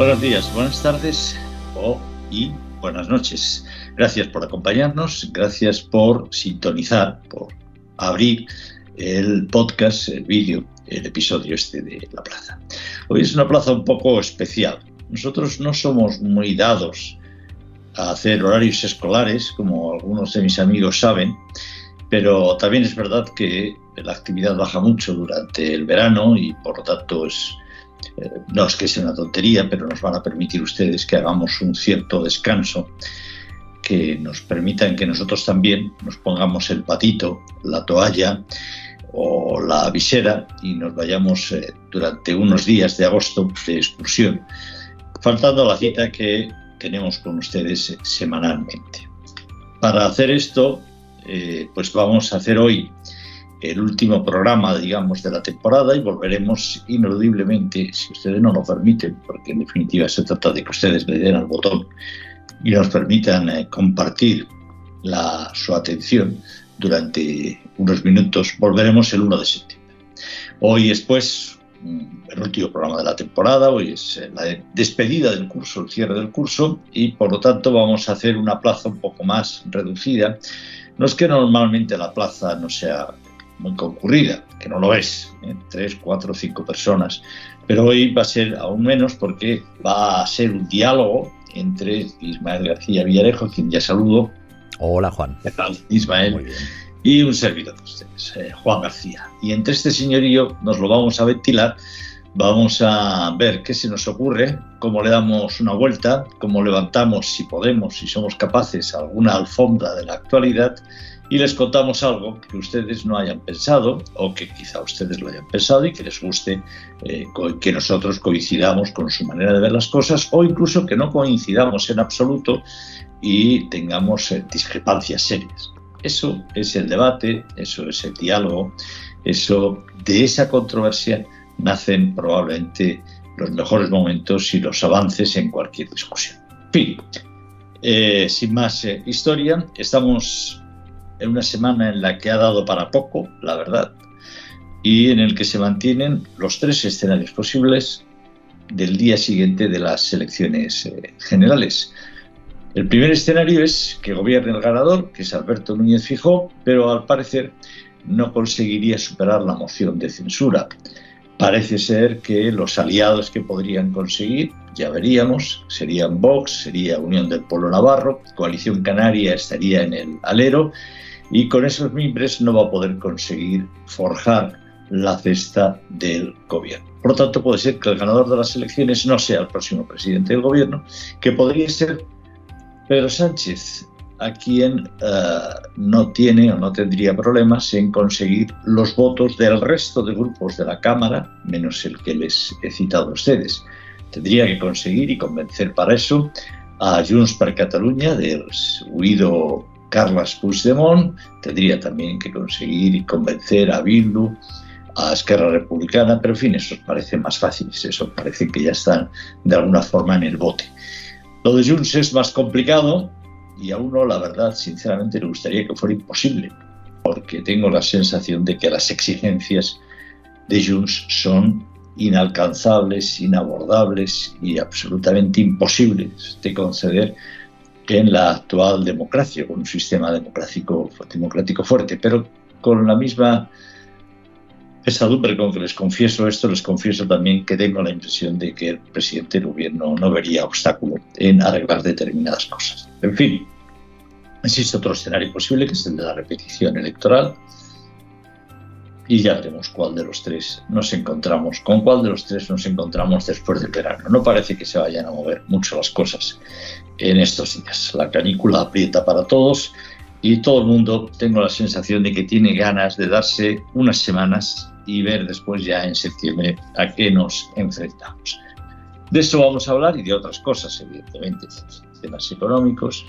Buenos días, buenas tardes o, y buenas noches. Gracias por acompañarnos, gracias por sintonizar, por abrir el podcast, el vídeo, el episodio este de La Plaza. Hoy es una plaza un poco especial. Nosotros no somos muy dados a hacer horarios escolares, como algunos de mis amigos saben, pero también es verdad que la actividad baja mucho durante el verano y por lo tanto es eh, no es que sea una tontería, pero nos van a permitir ustedes que hagamos un cierto descanso, que nos permitan que nosotros también nos pongamos el patito, la toalla o la visera y nos vayamos eh, durante unos días de agosto de excursión, faltando la cita que tenemos con ustedes semanalmente. Para hacer esto, eh, pues vamos a hacer hoy el último programa, digamos, de la temporada y volveremos ineludiblemente, si ustedes no lo permiten, porque en definitiva se trata de que ustedes le den al botón y nos permitan eh, compartir la, su atención durante unos minutos. Volveremos el 1 de septiembre. Hoy es pues mm, el último programa de la temporada, hoy es eh, la despedida del curso, el cierre del curso y por lo tanto vamos a hacer una plaza un poco más reducida. No es que normalmente la plaza no sea muy concurrida, que no lo es, ¿eh? tres, cuatro, cinco personas. Pero hoy va a ser aún menos porque va a ser un diálogo entre Ismael García Villarejo, quien ya saludo. Hola Juan. ¿Qué tal? Ismael. Y un servidor de ustedes, eh, Juan García. Y entre este señor y yo nos lo vamos a ventilar Vamos a ver qué se nos ocurre, cómo le damos una vuelta, cómo levantamos, si podemos, si somos capaces, alguna alfombra de la actualidad y les contamos algo que ustedes no hayan pensado o que quizá ustedes lo hayan pensado y que les guste eh, que nosotros coincidamos con su manera de ver las cosas o incluso que no coincidamos en absoluto y tengamos eh, discrepancias serias. Eso es el debate, eso es el diálogo, eso de esa controversia nacen probablemente los mejores momentos y los avances en cualquier discusión. Fin. Eh, sin más historia, estamos en una semana en la que ha dado para poco, la verdad, y en el que se mantienen los tres escenarios posibles del día siguiente de las elecciones eh, generales. El primer escenario es que gobierne el ganador, que es Alberto Núñez Fijó, pero al parecer no conseguiría superar la moción de censura. Parece ser que los aliados que podrían conseguir, ya veríamos, serían Vox, sería Unión del Polo Navarro, Coalición Canaria estaría en el alero y con esos mimbres no va a poder conseguir forjar la cesta del gobierno. Por lo tanto, puede ser que el ganador de las elecciones no sea el próximo presidente del gobierno, que podría ser Pedro Sánchez, a quien eh, no tiene o no tendría problemas en conseguir los votos del resto de grupos de la Cámara, menos el que les he citado a ustedes. Tendría que conseguir y convencer para eso a Junts per Cataluña, del huido Carles Puigdemont, tendría también que conseguir y convencer a Bildu, a Esquerra Republicana, pero en fin, eso parece más fácil, eso parece que ya están de alguna forma en el bote. Lo de Junts es más complicado y a uno, la verdad, sinceramente le gustaría que fuera imposible, porque tengo la sensación de que las exigencias de Junts son inalcanzables, inabordables y absolutamente imposibles de conceder en la actual democracia, con un sistema democrático, democrático fuerte, pero con la misma pesadumbre con que les confieso esto, les confieso también que tengo la impresión de que el presidente del gobierno no vería obstáculo en arreglar determinadas cosas. En fin, existe otro escenario posible, que es el de la repetición electoral, y ya veremos cuál de los tres nos encontramos, con cuál de los tres nos encontramos después del verano. No parece que se vayan a mover mucho las cosas en estos días. La canícula aprieta para todos y todo el mundo tengo la sensación de que tiene ganas de darse unas semanas y ver después ya en septiembre a qué nos enfrentamos. De eso vamos a hablar y de otras cosas, evidentemente, temas económicos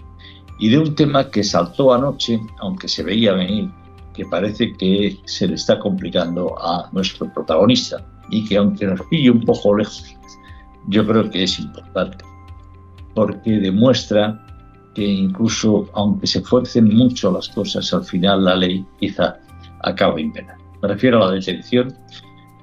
y de un tema que saltó anoche, aunque se veía venir que parece que se le está complicando a nuestro protagonista y que aunque nos pille un poco lejos, yo creo que es importante, porque demuestra que incluso aunque se fuercen mucho las cosas, al final la ley quizá acaba impenal. Me refiero a la detención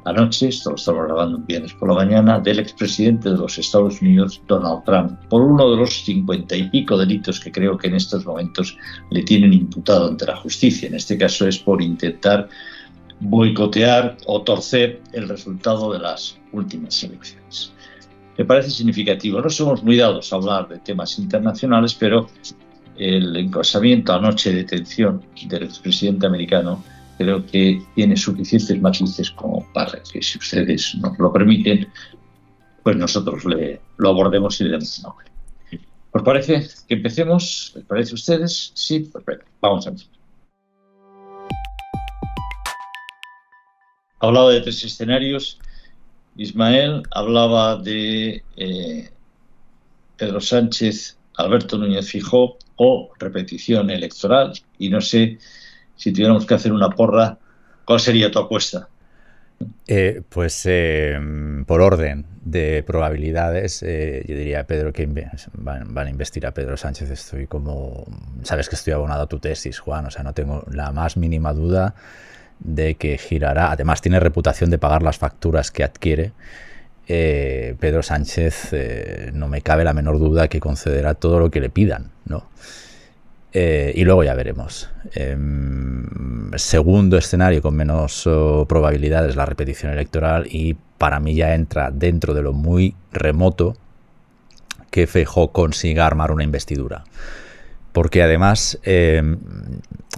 Anoche, esto lo estamos grabando un viernes por la mañana, del expresidente de los Estados Unidos, Donald Trump, por uno de los cincuenta y pico delitos que creo que en estos momentos le tienen imputado ante la justicia. En este caso es por intentar boicotear o torcer el resultado de las últimas elecciones. Me parece significativo. No somos muy dados a hablar de temas internacionales, pero el encosamiento anoche de detención del expresidente americano creo que tiene suficientes matices como para que, si ustedes nos lo permiten, pues nosotros lo abordemos y le demos nombre. ¿Os parece que empecemos? ¿Les parece a ustedes? Sí, perfecto. vamos a empezar. Hablaba de tres escenarios. Ismael hablaba de eh, Pedro Sánchez, Alberto Núñez Fijó o repetición electoral. Y no sé si tuviéramos que hacer una porra, ¿cuál sería tu apuesta? Eh, pues eh, por orden de probabilidades, eh, yo diría a Pedro que van, van, a investir a Pedro Sánchez. Estoy como. Sabes que estoy abonado a tu tesis, Juan. O sea, no tengo la más mínima duda de que girará. Además, tiene reputación de pagar las facturas que adquiere. Pedro Sánchez, no me cabe la menor duda que concederá todo lo que le pidan, ¿no? Eh, y luego ya veremos. Em, segundo escenario con menos oh, probabilidades, la repetición electoral, y para mí ya entra dentro de lo muy remoto que fejó consiga armar una investidura. Porque además em,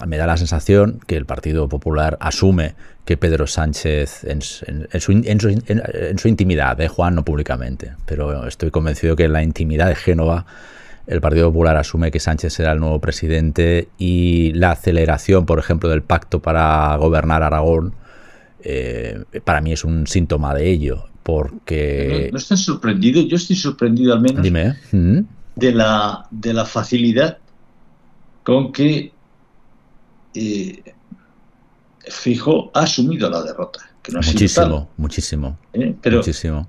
me da la sensación que el Partido Popular asume que Pedro Sánchez, en, su, en, su, intimidad, de eh, Juan, no públicamente, pero estoy convencido que la intimidad de Génova el Partido Popular asume que Sánchez será el nuevo presidente y la aceleración, por ejemplo, del pacto para gobernar Aragón, eh, para mí es un síntoma de ello, porque... No, están sorprendidos. sorprendido, yo estoy sorprendido al menos ¿eh? de, la, de la facilidad con que eh, Fijo ha asumido la derrota. muchísimo, muchísimo, muchísimo.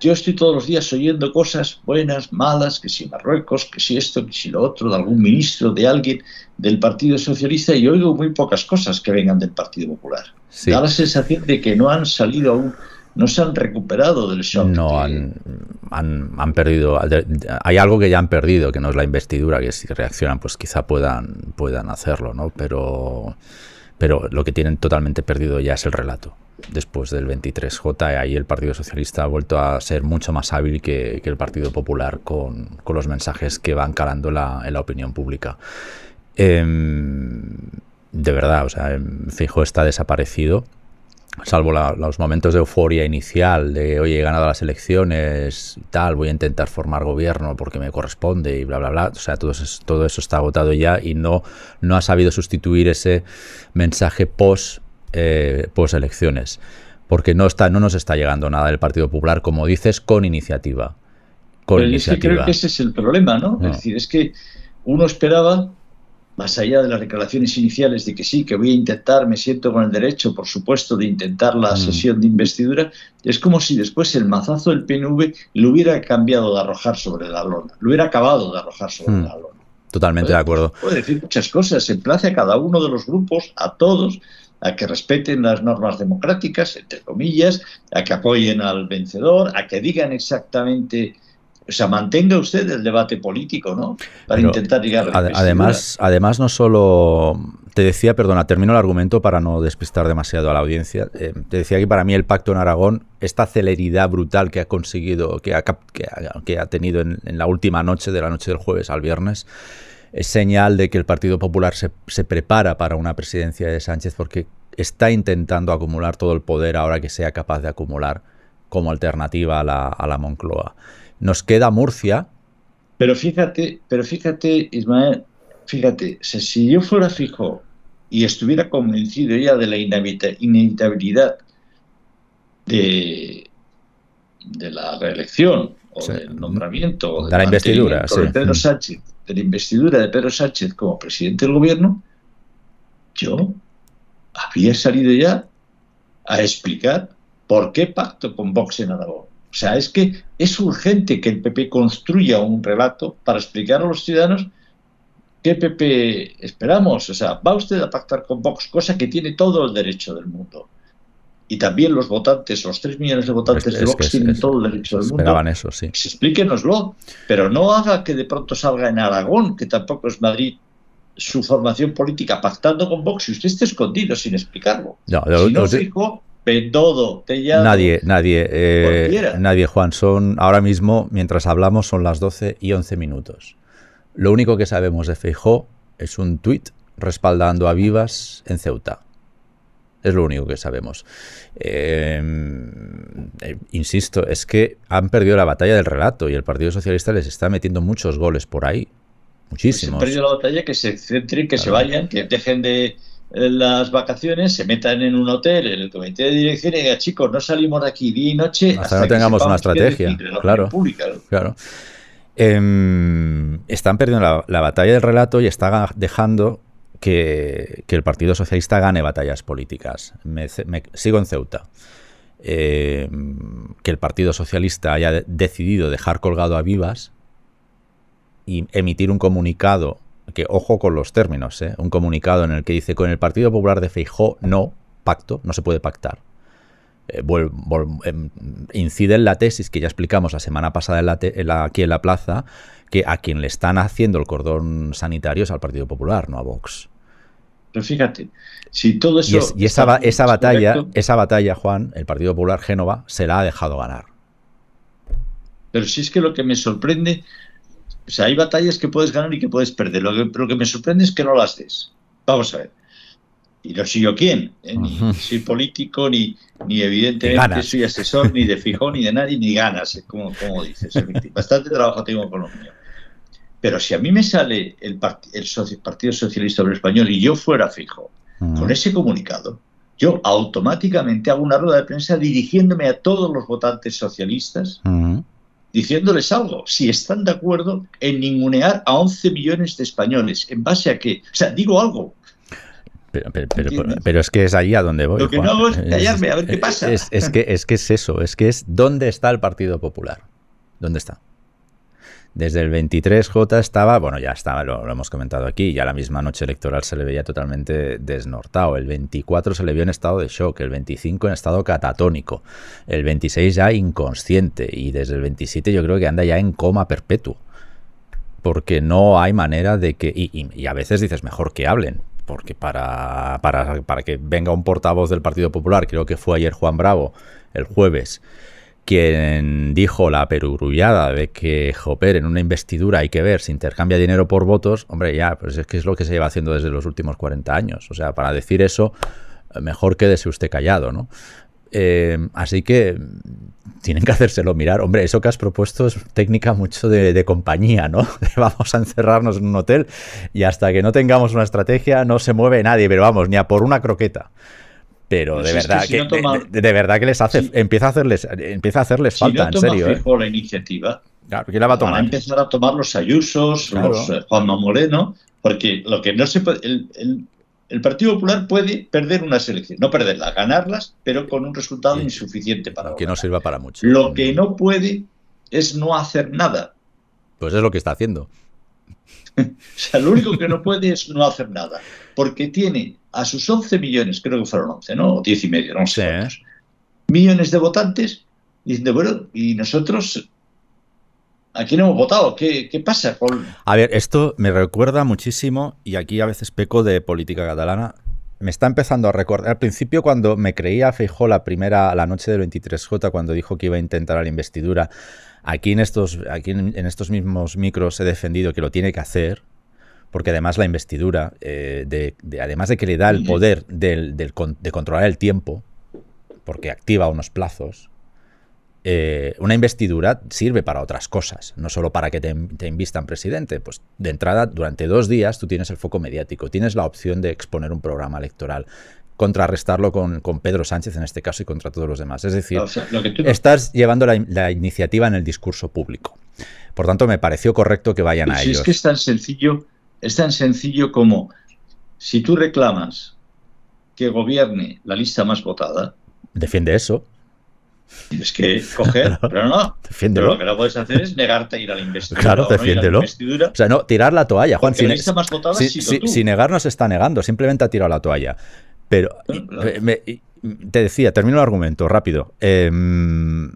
Yo estoy todos los días oyendo cosas buenas, malas, que si Marruecos, que si esto, que si lo otro, de algún ministro, de alguien del Partido Socialista, y oigo muy pocas cosas que vengan del Partido Popular. Da la sensación de que no han salido aún no se han recuperado del shock. No, han, han, han, perdido. Hay algo que ya han perdido, que no es la investidura, que si reaccionan, pues quizá puedan, puedan hacerlo, ¿no? Pero pero lo que tienen totalmente perdido ya es el relato. Después del 23J, ahí el Partido Socialista ha vuelto a ser mucho más hábil que, el Partido Popular con, los mensajes que van calando la, en la opinión pública. Em, de verdad, o sea, em, Fijo está desaparecido salvo los momentos de euforia inicial de, oye, he ganado las elecciones y tal, voy a intentar formar gobierno porque me corresponde y bla, bla, bla. O sea, todo eso, todo eso está agotado ya y no, no ha sabido sustituir ese mensaje post, eh, elecciones. Porque no, está, no nos está llegando nada del Partido Popular, como dices, con iniciativa. Con Pero Es que creo que ese es el problema, ¿no? no. Es decir, es que uno esperaba más allá de las declaraciones iniciales de que sí, que voy a intentar, me siento con el derecho, por supuesto, de intentar la mm. sesión de investidura, es como si después el mazazo del PNV lo hubiera cambiado de arrojar sobre la lona, lo hubiera acabado de arrojar sobre mm. la lona. Totalmente de acuerdo. Puede decir muchas cosas, se place a cada uno de los grupos, a todos, a que respeten las normas democráticas, entre comillas, a que apoyen al vencedor, a que digan exactamente o sea, mantenga usted el debate político, ¿no? Para intentar llegar a la además, además, no solo. Te decía, perdona, termino el argumento para no despistar demasiado a la audiencia. Eh, te decía que para mí el pacto en Aragón, esta celeridad brutal que ha conseguido, que ha, que tenido en, la última noche, de la noche del jueves al viernes, es señal de que el Partido Popular se, se, prepara para una presidencia de Sánchez porque está intentando acumular todo el poder ahora que sea capaz de acumular como alternativa a la, Moncloa. Nos queda Murcia. Pero fíjate, pero fíjate, Ismael, fíjate, si yo fuera fijo y estuviera convencido ya de la inevitabilidad de, de la reelección o del nombramiento o de, la investidura mm. de la investidura de Pedro Sánchez como presidente del gobierno, yo había salido ya a explicar ¿Por qué pacto con Vox en Aragón? O sea, es que es urgente que el PP construya un relato para explicar a los ciudadanos qué PP esperamos. O sea, va usted a pactar con Vox, cosa que tiene todo el derecho del mundo. Y también los votantes, los 3 millones de votantes de Vox tienen todo el derecho del mundo. eso, explíquenoslo, pero no haga que de pronto salga en Aragón, que tampoco es Madrid, su formación política pactando con Vox y usted está escondido sin explicarlo. No, si no dijo de todo, ya Nadie, nadie, eh, nadie, Juan. Son ahora mismo, mientras hablamos, son las 12 y 11 minutos. Lo único que sabemos de Feijó es un tuit respaldando a Vivas en Ceuta. Es lo único que sabemos. Eh, eh, insisto, es que han perdido la batalla del relato y el Partido Socialista les está metiendo muchos goles por ahí. Pues Muchísimos. han perdido la batalla, que se centren, que se vayan, que dejen de, las vacaciones, se metan en un hotel, en el comité de dirección y digan, chicos, no salimos de aquí día y noche hasta, no tengamos una estrategia. claro, claro. Em, están perdiendo la, batalla del relato y está dejando que, el Partido Socialista gane batallas políticas. sigo en Ceuta. Em, que el Partido Socialista haya decidido dejar colgado a Vivas y emitir un comunicado que ojo con los términos, ¿eh? un comunicado en el que dice con el Partido Popular de Feijó no pacto, no se puede pactar. Eh, em, incide en la tesis que ya explicamos la semana pasada en la aquí en la plaza, que a quien le están haciendo el cordón sanitario es al Partido Popular, no a Vox. Pero fíjate, si todo eso... Y, esa, batalla, esa batalla, Juan, el Partido Popular Génova se la ha dejado ganar. Pero si es que lo que me sorprende o sea, hay batallas que puedes ganar y que puedes perder. Lo que, que me sorprende es que no las des. Vamos a ver. Y no soy yo quién, ¿eh? ni soy político, ni, ni evidentemente soy asesor, ni de fijón, ni de nadie, ni ganas, ¿eh? como, como dices. Bastante trabajo tengo con los mío. Pero si a mí me sale el, el Partido Socialista Obrero Español y yo fuera fijo, con ese comunicado, yo automáticamente hago una rueda de prensa dirigiéndome a todos los votantes socialistas diciéndoles algo, si están de acuerdo en ningunear a 11 millones de españoles, ¿en base a qué? O sea, digo algo, pero, es que es ahí a donde voy. Lo que no hago es callarme, a ver qué pasa. es, que, es que es eso, es que es dónde está el Partido Popular. ¿Dónde está? Desde el 23J estaba, bueno, ya estaba, lo, hemos comentado aquí, ya la misma noche electoral se le veía totalmente desnortado. El 24 se le vio en estado de shock, el 25 en estado catatónico, el 26 ya inconsciente y desde el 27 yo creo que anda ya en coma perpetuo. Porque no hay manera de que. y, a veces dices mejor que hablen, porque para, para, para, que venga un portavoz del Partido Popular, creo que fue ayer Juan Bravo, el jueves, quien dijo la perugrullada de que Hopper en una investidura hay que ver si intercambia dinero por votos, hombre, ya, pues es que es lo que se lleva haciendo desde los últimos 40 años. O sea, para decir eso, eh, mejor quédese usted callado, ¿no? Eh, así que tienen que hacérselo mirar. Hombre, eso que has propuesto es técnica mucho de, compañía, ¿no? vamos a encerrarnos en un hotel y hasta que no tengamos una estrategia no se mueve nadie, pero vamos, ni a por una croqueta. Pero de verdad, que, de, les hace, empieza a hacerles, empieza a hacerles falta, en serio. ¿eh? la iniciativa. va a a empezar a tomar los Ayusos, los eh, Juanma Moreno, porque lo que no se puede, el, Partido Popular puede perder una selección. no perderlas, ganarlas, pero con un resultado insuficiente para que no sirva para mucho. Lo que no puede es no hacer nada. Pues es lo que está haciendo. o sea, lo único que no puede es no hacer nada, porque tiene a sus 11 millones, creo que fueron 11, ¿no? O 10 y medio, no sé. Millones de votantes bueno, y nosotros aquí no hemos votado, ¿qué, pasa? A ver, esto me recuerda muchísimo, y aquí a veces peco de política catalana. Me está empezando a recordar. Al principio, cuando me creía Feijó la primera, la noche del 23J, cuando dijo que iba a intentar la investidura, aquí en estos, aquí en estos mismos micros he defendido que lo tiene que hacer, porque además la investidura, eh, de, además de que le da el poder del, de controlar el tiempo, porque activa unos plazos, eh, una investidura sirve para otras cosas, no solo para que te, invistan presidente. Pues de entrada, durante dos días tú tienes el foco mediático, tienes la opción de exponer un programa electoral, contrarrestarlo con, Pedro Sánchez en este caso y contra todos los demás. Es decir, estás llevando la, iniciativa en el discurso público. Por tanto, me pareció correcto que vayan a si ellos. Es que es tan sencillo es tan sencillo como si tú reclamas que gobierne la lista más votada. Defiende eso. Tienes que coger, pero no. Defiéndelo. Pero lo que no puedes hacer es negarte a ir a la investidura. Claro, defiéndelo. O sea, no, tirar la toalla, Juan. Si, la lista más votada si, si, negar no se está negando, simplemente ha tirado la toalla. Pero te decía, termino el argumento, rápido. Em,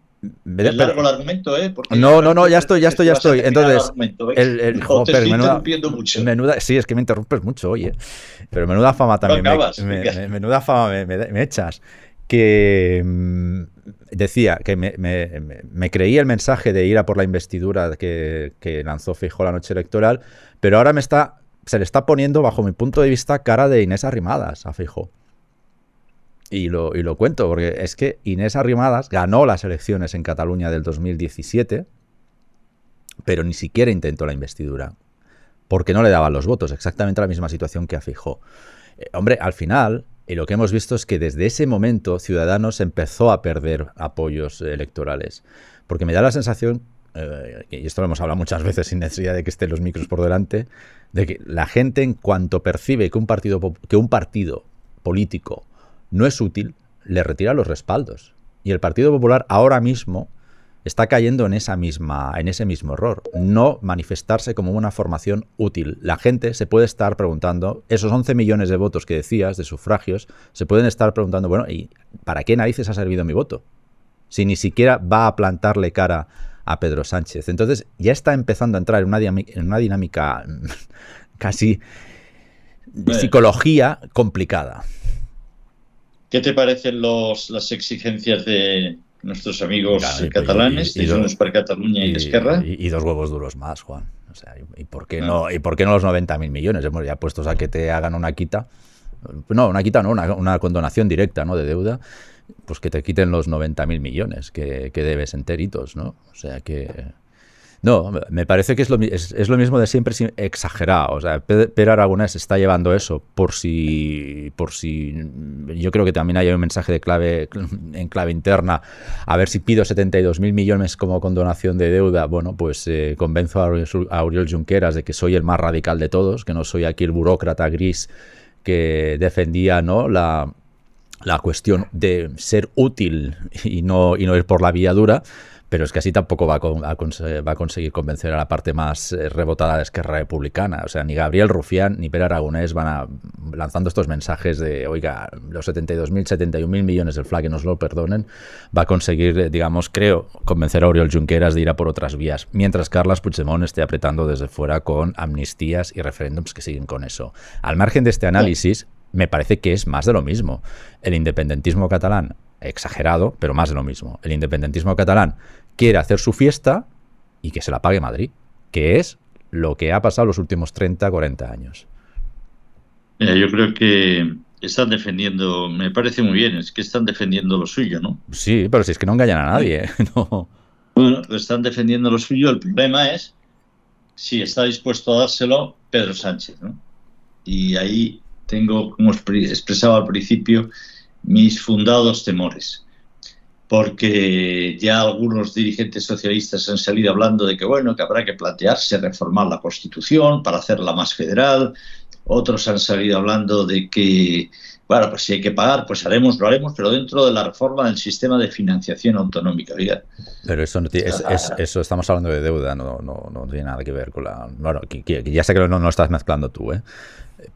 el argumento, ¿eh? no, no, no, ya estoy, ya estoy, ya estoy. Entonces, el, te interrumpiendo mucho. sí, es que me interrumpes mucho, oye. ¿eh? Pero menuda fama también. me, menuda fama me, echas. Que mm, decía que me, creía el mensaje de ir a por la investidura que, lanzó Fijo la noche electoral, pero ahora me está, se le está poniendo, bajo mi punto de vista, cara de Inés Arrimadas a Fijo y lo, cuento, porque es que Inés Arrimadas ganó las elecciones en Cataluña del 2017, pero ni siquiera intentó la investidura, porque no le daban los votos, exactamente la misma situación que afijó eh, hombre, al final, y lo que hemos visto es que desde ese momento Ciudadanos empezó a perder apoyos electorales, porque me da la sensación eh, y esto lo hemos hablado muchas veces sin necesidad de que estén los micros por delante, de que la gente en cuanto percibe que un partido, que un partido político no es útil, le retira los respaldos. Y el Partido Popular ahora mismo está cayendo en, esa misma, en ese mismo error, no manifestarse como una formación útil. La gente se puede estar preguntando, esos 11 millones de votos que decías, de sufragios, se pueden estar preguntando, bueno, ¿y para qué narices ha servido mi voto? Si ni siquiera va a plantarle cara a Pedro Sánchez. Entonces ya está empezando a entrar en una, en una dinámica casi psicología complicada. ¿Qué te parecen los, las exigencias de nuestros amigos catalanes, y, para Cataluña y, Esquerra? Y, dos huevos duros más, Juan. O sea, ¿y, por qué ah. no. ¿y por qué no los 90.000 millones? Hemos ya puestos a que te hagan una quita. No, una quita no, una, condonación directa ¿no? de deuda pues que te quiten los 90.000 millones que, que, debes enteritos, ¿no? O sea que no, me parece que es lo, lo mismo de siempre sin exagerado. O sea, Pedro Aragonés está llevando eso por si, por si. Yo creo que también hay un mensaje de clave en clave interna. A ver si pido 72.000 mil millones como condonación de deuda. Bueno, pues eh, convenzo a Auriol, Junqueras de que soy el más radical de todos, que no soy aquí el burócrata gris que defendía ¿no? la, cuestión de ser útil y no, y no ir por la vía dura pero es que así tampoco va a, conseguir convencer a la parte más eh, rebotada de Esquerra Republicana. O sea, ni Gabriel Rufián ni Pere Aragonés van a, lanzando estos mensajes de, oiga, los 72.000, 71.000 millones del flag que nos lo perdonen, va a conseguir, eh, digamos, creo, convencer a Oriol Junqueras de ir a por otras vías, mientras Carles Puigdemont esté apretando desde fuera con amnistías y referéndums que siguen con eso. Al margen de este análisis, me parece que es más de lo mismo. El independentismo catalán exagerado, pero más de lo mismo. El independentismo catalán quiere hacer su fiesta y que se la pague Madrid, que es lo que ha pasado los últimos 30, 40 años. Mira, yo creo que están defendiendo, me parece muy bien, es que están defendiendo lo suyo, ¿no? Sí, pero si es que no engañan a nadie, ¿eh? Bueno, pues están defendiendo lo suyo, el problema es si está dispuesto a dárselo Pedro Sánchez, ¿no? Y ahí tengo, como expresaba al principio, mis fundados temores porque ya algunos dirigentes socialistas han salido hablando de que bueno, que habrá que plantearse reformar la Constitución para hacerla más federal, otros han salido hablando de que bueno, pues si hay que pagar, pues haremos, lo haremos, pero dentro de la reforma del sistema de financiación autonómica. Pero eso, no ah, ah. eso estamos hablando de deuda, no, no, no tiene nada que ver con la... Bueno, ya sé que no, no lo estás mezclando tú, ¿eh?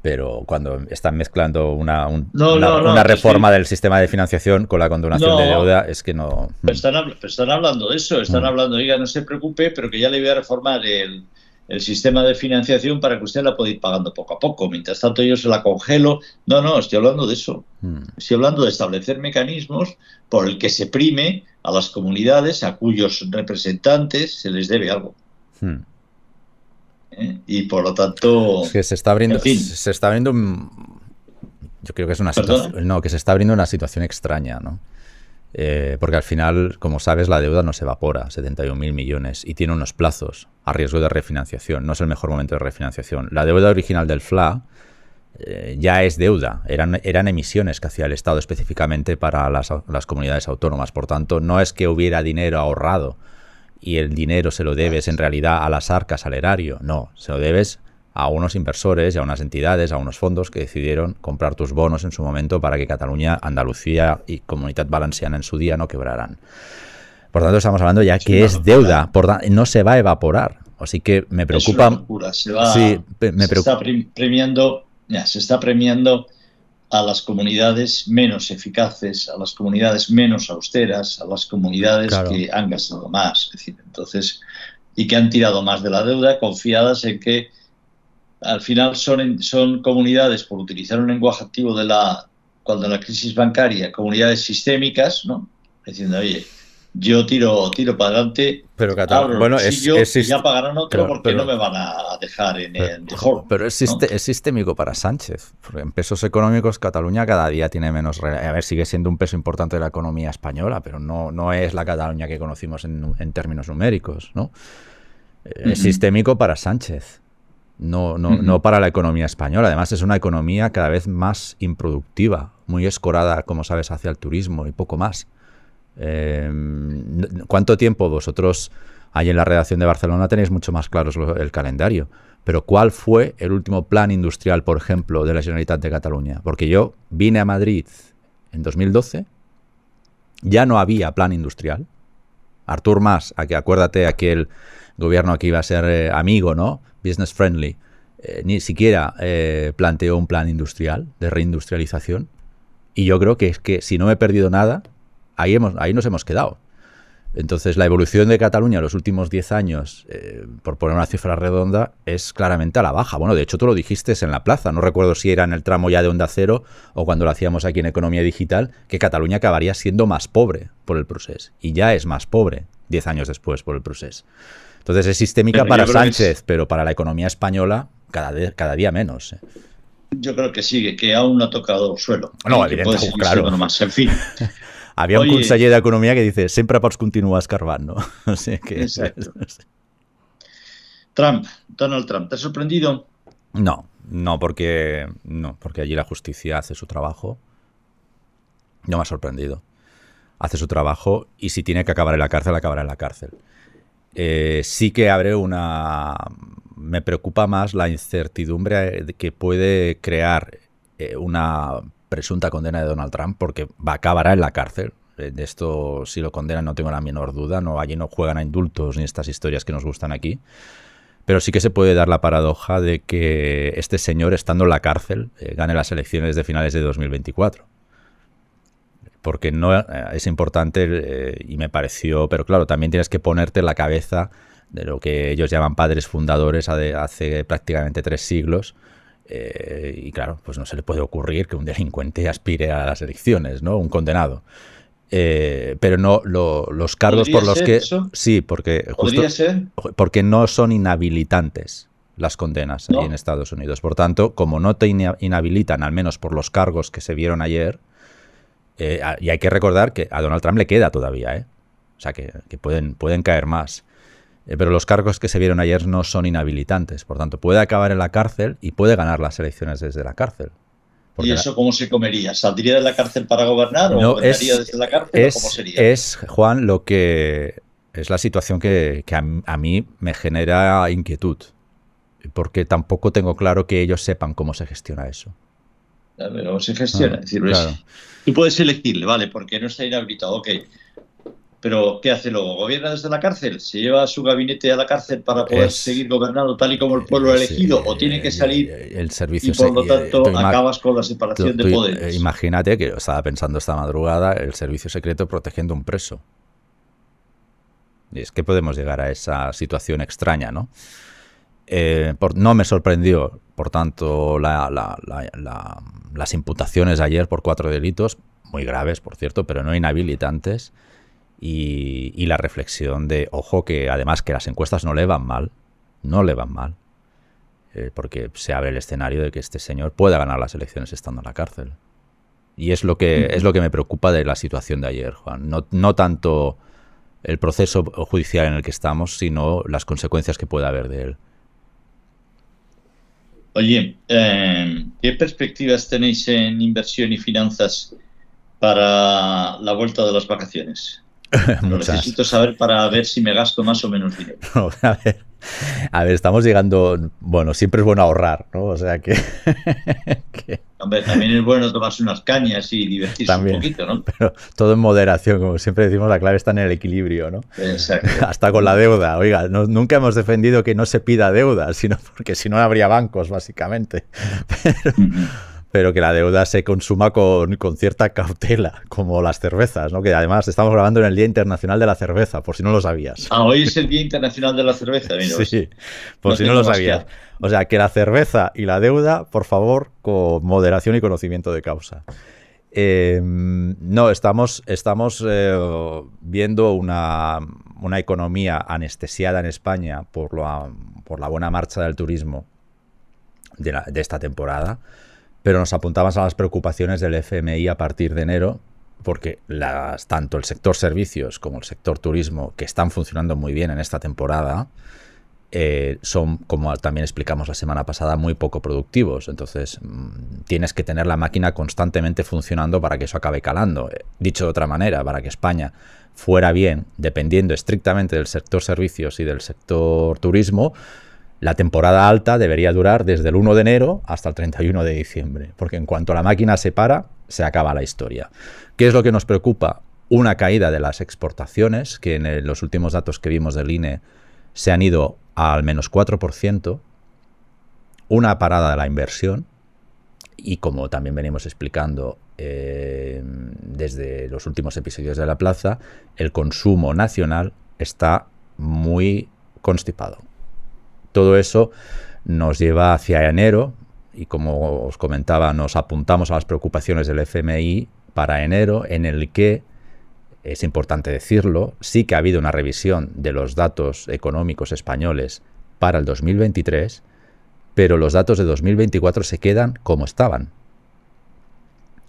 pero cuando están mezclando una, una, reforma del sistema de financiación con la condonación de deuda, es que no... Hmm. Están, están hablando de eso, están hmm. hablando, diga no se preocupe, pero que ya le voy a reformar el, el, sistema de financiación para que usted la pueda ir pagando poco a poco, mientras tanto yo se la congelo. No, no, estoy hablando de eso. Hmm. Estoy hablando de establecer mecanismos por el que se prime a las comunidades a cuyos representantes se les debe algo. Y por lo tanto. que se está abriendo. Se está abriendo. Yo creo que es una situación. No, que se está abriendo una situación extraña, ¿no? Eh, porque al final, como sabes, la deuda no se evapora, 71.000 millones, y tiene unos plazos a riesgo de refinanciación. No es el mejor momento de refinanciación. La deuda original del FLA eh, ya es deuda, eran, emisiones que hacía el Estado específicamente para las comunidades autónomas. Por tanto, no es que hubiera dinero ahorrado y el dinero se lo debes en realidad a las arcas, al erario. No, se lo debes a unos inversores a unas entidades, a unos fondos que decidieron comprar tus bonos en su momento para que Cataluña, Andalucía y Comunidad Valenciana en su día no quebraran. Por tanto, estamos hablando ya que es, deuda, por no se va a evaporar. Así que me preocupa. sí, me se está premiando a las comunidades menos eficaces, a las comunidades menos austeras, a las comunidades que han gastado más, decir, entonces y que han tirado más de la deuda, confiadas en que al final son, son comunidades, por utilizar un lenguaje activo de la, cuando la crisis bancaria, comunidades sistémicas, ¿no? Diciendo, oye, yo tiro, tiro para adelante. Pero bueno, es, ya pagarán otro porque no me van a dejar en el mejor. Pero es sistémico para Sánchez, en pesos económicos Cataluña cada día tiene menos. A ver, sigue siendo un peso importante de la economía española, pero no, no es la Cataluña que conocimos en, términos numéricos, ¿no? Eh, es sistémico para Sánchez. No, no, no para la economía española. Además, es una economía cada vez más improductiva, muy escorada, como sabes, hacia el turismo y poco más. Em, ¿Cuánto tiempo vosotros ahí en la redacción de Barcelona tenéis mucho más claro el calendario? Pero ¿cuál fue el último plan industrial, por ejemplo, de la Generalitat de Cataluña? Porque yo vine a Madrid en 2012, ya no había plan industrial. Artur Mas, a que acuérdate aquel gobierno que iba a ser eh, amigo, ¿no? Business friendly. Eh, ni siquiera eh, planteó un plan industrial de reindustrialización. Y yo creo que es que si no me he perdido nada, ahí, hemos, ahí nos hemos quedado. Entonces, la evolución de Cataluña en los últimos 10 años, eh, por poner una cifra redonda, es claramente a la baja. Bueno, de hecho, tú lo dijiste en la plaza. No recuerdo si era en el tramo ya de Onda Cero o cuando lo hacíamos aquí en Economía Digital, que Cataluña acabaría siendo más pobre por el proceso. Y ya es más pobre 10 años después por el proceso. Entonces, es sistémica para Sánchez, pero para la economía española, cada, día menos. Eh. Yo creo que sigue, que aún no ha tocado suelo. No, claro. Más. En fin. Había un consejero de Economía que dice siempre pots continuar escarbant, Trump, Donald Trump, ¿te ha sorprendido? No, no, porque no, porque allí la justicia hace su trabajo. No me ha sorprendido. Hace su trabajo y si tiene que acabar en la cárcel, acabará en la cárcel. Eh, sí que abre una... Me preocupa más la incertidumbre eh, que puede crear eh, una presunta condena de Donald Trump porque acabará en la cárcel. Eh, de esto, si lo condenan, no tengo la menor duda. No, allí no juegan a indultos ni estas historias que nos gustan aquí. Pero sí que se puede dar la paradoja de que este señor, estando en la cárcel, eh, gane las elecciones de finales de 2024 porque no eh, es importante y me pareció, pero claro, también tienes que ponerte la cabeza de lo que ellos llaman padres fundadores hace prácticamente tres siglos, eh, y claro, pues no se le puede ocurrir que un delincuente aspire a las elecciones, ¿no? Un condenado. Eh, pero no los cargos por los que eso? sí porque justo, porque no son inhabilitantes las condenas ahí en Estados Unidos por tanto como no te inhabilitan al menos por los cargos que se vieron ayer eh, y hay que recordar que a Donald Trump le queda todavía ¿eh? o sea que, pueden pueden caer más eh, pero los cargos que se vieron ayer no son inhabilitantes. Por tanto, puede acabar en la cárcel y puede ganar las elecciones desde la cárcel. ¿Y eso cómo se comería? ¿Saldría de la cárcel para gobernar o gobernaría es, desde la cárcel? Es, Juan, lo que es la situación que, a, mí me genera inquietud. Porque tampoco tengo claro que ellos sepan cómo se gestiona eso. ¿Cómo se gestiona. Ah, pues, tú puedes elegirle, vale, porque no está inhabilitado. Ok, pero, ¿qué hace luego? ¿Gobierna desde la cárcel? ¿Se lleva su gabinete a la cárcel para poder seguir gobernando tal y como el pueblo ha elegido? ¿O eh, tiene que eh, salir eh, el servicio y por lo tanto acabas con la separación de poderes? Imagínate que estaba pensando esta madrugada el servicio secreto protegiendo a un preso. Y es que podemos llegar a esa situación extraña, ¿no? no me sorprendió, por tanto, las imputaciones ayer por cuatro delitos, muy graves, por cierto, pero no inhabilitantes y, la reflexión de, ojo, que además que las encuestas no le van mal, no le van mal, eh, porque se abre el escenario de que este señor pueda ganar las elecciones estando en la cárcel. Y es lo que, es lo que me preocupa de la situación de ayer, Juan. No, tanto el proceso judicial en el que estamos, sino las consecuencias que pueda haber de él. Oye, eh, ¿qué perspectivas tenéis en inversión y finanzas para la vuelta de las vacaciones? Lo necesito saber para ver si me gasto más o menos dinero. a, ver, estamos llegando. Bueno, siempre es bueno ahorrar, ¿no? O sea que. también es bueno tomarse unas cañas y divertirse un poquito, ¿no? Pero todo en moderación, como siempre decimos, la clave está en el equilibrio, ¿no? Exacto. Hasta con la deuda. Oiga, nunca hemos defendido que no se pida deuda, sino porque si no habría bancos, básicamente. Pero pero que la deuda se consuma con, cierta cautela, como las cervezas, ¿no? Que además estamos grabando en el Día Internacional de la Cerveza, por si no lo sabías. Ah, hoy es el Día Internacional de la Cerveza, mira. Sí, por si no lo sabías. O sea, que la cerveza y la deuda, por favor, con moderación y conocimiento de causa. Eh, no, estamos, estamos eh, viendo una, economía anestesiada en España por la, por la buena marcha del turismo de, de esta temporada pero nos apuntabas a las preocupaciones del FMI a partir de enero, porque las, tanto el sector servicios como el sector turismo, que están funcionando muy bien en esta temporada, eh, son, como también explicamos la semana pasada, muy poco productivos. Entonces, mm, tienes que tener la máquina constantemente funcionando para que eso acabe calando. Eh, dicho de otra manera, para que España fuera bien, dependiendo estrictamente del sector servicios y del sector turismo, la temporada alta debería durar desde el 1 de enero hasta el 31 de diciembre, porque en cuanto la máquina se para, se acaba la historia. ¿Qué es lo que nos preocupa? Una caída de las exportaciones, que en los últimos datos que vimos del INE se han ido al menos 4%, una parada de la inversión, y como también venimos explicando eh, desde los últimos episodios de La Plaza, el consumo nacional está muy constipado todo eso nos lleva hacia enero y como os comentaba, nos apuntamos a las preocupaciones del FMI para enero en el que es importante decirlo, sí que ha habido una revisión de los datos económicos españoles para el 2023, pero los datos de 2024 se quedan como estaban.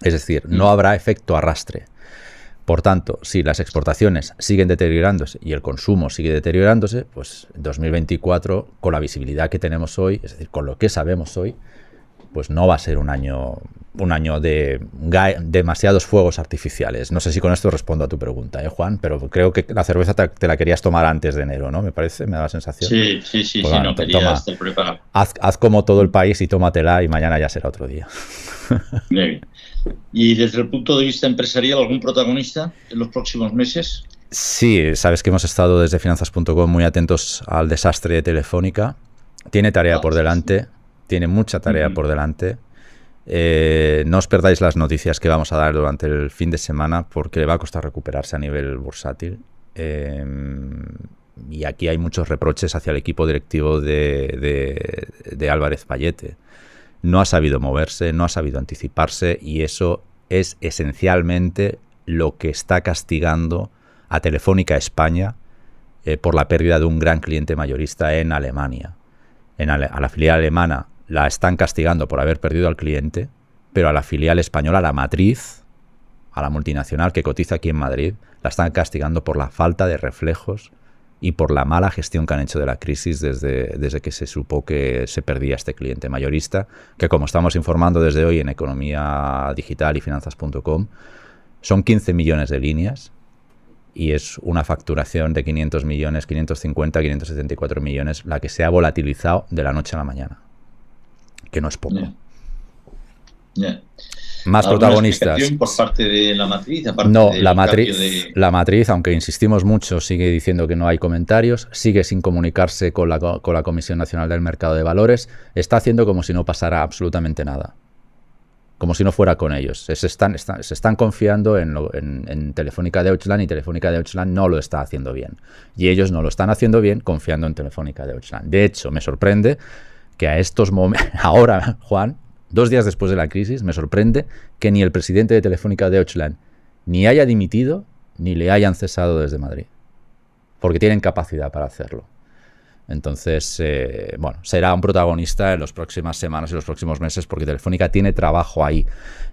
Es decir, no mm. habrá efecto arrastre. Por tanto, si las exportaciones siguen deteriorándose y el consumo sigue deteriorándose, pues 2024, con la visibilidad que tenemos hoy, es decir, con lo que sabemos hoy, pues no va a ser un año, un año de demasiados fuegos artificiales. No sé si con esto respondo a tu pregunta, ¿eh, Juan, pero creo que la cerveza te, la querías tomar antes de enero, ¿no? Me parece, me da la sensación. Sí, sí, sí, pues sí no quería Haz, como todo el país y tómatela y mañana ya será otro día. bien. ¿Y desde el punto de vista empresarial, algún protagonista en los próximos meses? Sí, sabes que hemos estado desde finanzas.com muy atentos al desastre de Telefónica. Tiene tarea por delante, tiene mucha tarea por delante. Eh, no os perdáis las noticias que vamos a dar durante el fin de semana porque le va a costar recuperarse a nivel bursátil. Eh, y aquí hay muchos reproches hacia el equipo directivo de, de Álvarez Payete no ha sabido moverse, no ha sabido anticiparse y eso es esencialmente lo que está castigando a Telefónica España eh, por la pérdida de un gran cliente mayorista en Alemania. En a la filial alemana la están castigando por haber perdido al cliente, pero a la filial española, a la matriz, a la multinacional que cotiza aquí en Madrid, la están castigando por la falta de reflejos y por la mala gestión que han hecho de la crisis desde, desde que se supo que se perdía este cliente mayorista, que como estamos informando desde hoy en economía digital y finanzas.com, son 15 millones de líneas y es una facturación de 500 millones, 550, 574 millones, la que se ha volatilizado de la noche a la mañana, que no es poco más protagonistas. Por parte de la matriz, no, la, matriz, la matriz, aunque insistimos mucho, sigue diciendo que no hay comentarios, sigue sin comunicarse con la, Comisión Nacional del Mercado de Valores, está haciendo como si no pasara absolutamente nada. Como si no fuera con ellos. Se están, confiando en, Telefónica de en y Telefónica de Deutschland no lo está haciendo bien. Y ellos no lo están haciendo bien confiando en Telefónica de Deutschland. De hecho, me sorprende que a estos momentos, ahora, Juan, Dos días después de la crisis, me sorprende que ni el presidente de Telefónica de Deutschland ni haya dimitido ni le hayan cesado desde Madrid, porque tienen capacidad para hacerlo. Entonces, eh, bueno, será un protagonista en las próximas semanas y los próximos meses porque Telefónica tiene trabajo ahí.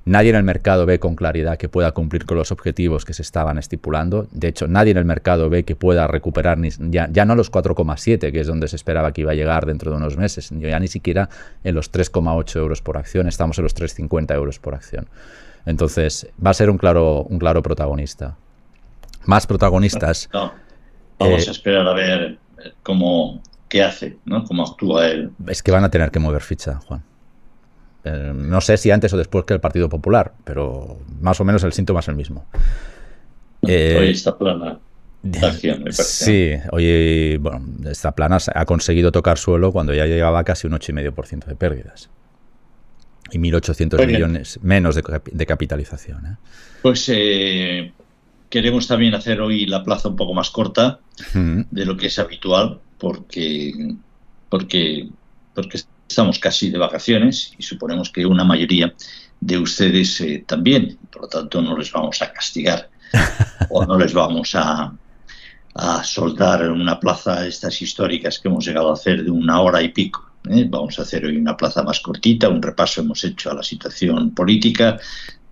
Nadie en el mercado ve con claridad que pueda cumplir con los objetivos que se estaban estipulando. De hecho, nadie en el mercado ve que pueda recuperar ni, ya, no los 4,7, que es donde se esperaba que iba a llegar dentro de unos meses, ya ni siquiera en los 3,8 euros por acción. Estamos en los 3,50 euros por acción. Entonces, va a ser un claro, un claro protagonista. Más protagonistas. vamos eh, a esperar a ver cómo, qué hace, ¿no? cómo actúa él. Es que van a tener que mover ficha, Juan. Eh, no sé si antes o después que el Partido Popular, pero más o menos el síntoma es el mismo. Eh, hoy está plana. sí, hoy bueno, esta plana ha conseguido tocar suelo cuando ya llevaba casi un 8,5% de pérdidas y 1.800 millones menos de, capitalización. ¿eh? Pues Queremos también hacer hoy la plaza un poco más corta de lo que es habitual, porque, porque, porque estamos casi de vacaciones y suponemos que una mayoría de ustedes eh, también. Por lo tanto, no les vamos a castigar o no les vamos a, a soltar en una plaza estas históricas que hemos llegado a hacer de una hora y pico. ¿eh? Vamos a hacer hoy una plaza más cortita, un repaso hemos hecho a la situación política,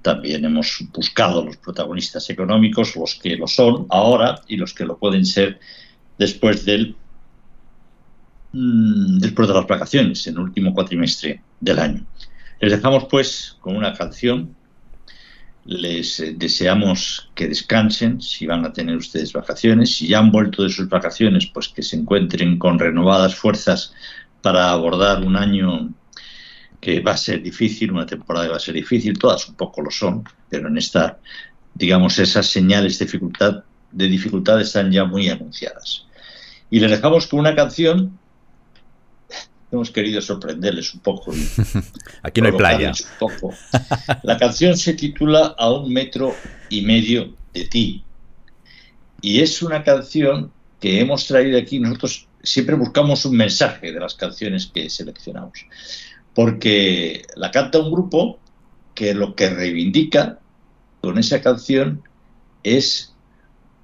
también hemos buscado los protagonistas económicos, los que lo son ahora y los que lo pueden ser después del, mm, después de las vacaciones, en el último cuatrimestre del año. Les dejamos pues con una canción. Les eh, deseamos que descansen si van a tener ustedes vacaciones. Si ya han vuelto de sus vacaciones, pues que se encuentren con renovadas fuerzas para abordar un año que va a ser difícil, una temporada va a ser difícil, todas un poco lo son, pero en esta, digamos, esas señales de dificultad, de dificultad están ya muy anunciadas. Y les dejamos con una canción hemos querido sorprenderles un poco. Aquí no hay playa. La canción se titula A un metro y medio de ti. Y es una canción que hemos traído aquí. Nosotros siempre buscamos un mensaje de las canciones que seleccionamos porque la canta un grupo que lo que reivindica con esa canción es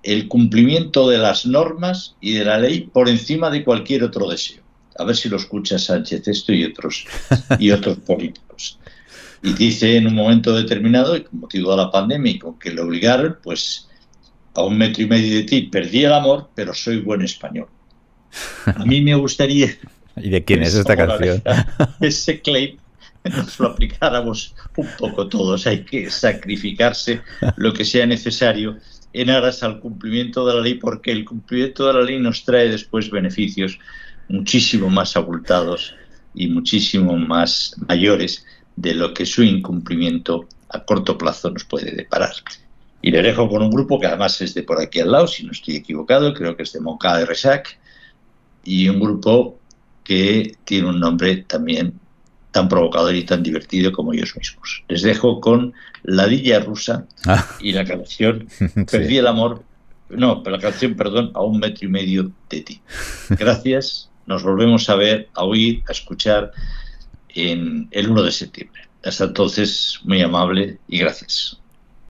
el cumplimiento de las normas y de la ley por encima de cualquier otro deseo. A ver si lo escucha Sánchez esto y otros y otros políticos. Y dice en un momento determinado, y con motivo de la pandemia y con que le obligaron, pues a un metro y medio de ti perdí el amor, pero soy buen español. A mí me gustaría ¿Y de quién es esta canción? Ese claim nos lo aplicáramos un poco todos. Hay que sacrificarse lo que sea necesario en aras al cumplimiento de la ley, porque el cumplimiento de la ley nos trae después beneficios muchísimo más abultados y muchísimo más mayores de lo que su incumplimiento a corto plazo nos puede deparar. Y le dejo con un grupo que además es de por aquí al lado, si no estoy equivocado, creo que es de Moncada de Resac, y un grupo que tiene un nombre también tan provocador y tan divertido como ellos mismos. Les dejo con La Dilla Rusa ah. y la canción Perdí el amor, no, la canción, perdón, a un metro y medio de ti. Gracias, nos volvemos a ver, a oír, a escuchar en el 1 de septiembre. Hasta entonces, muy amable y gracias.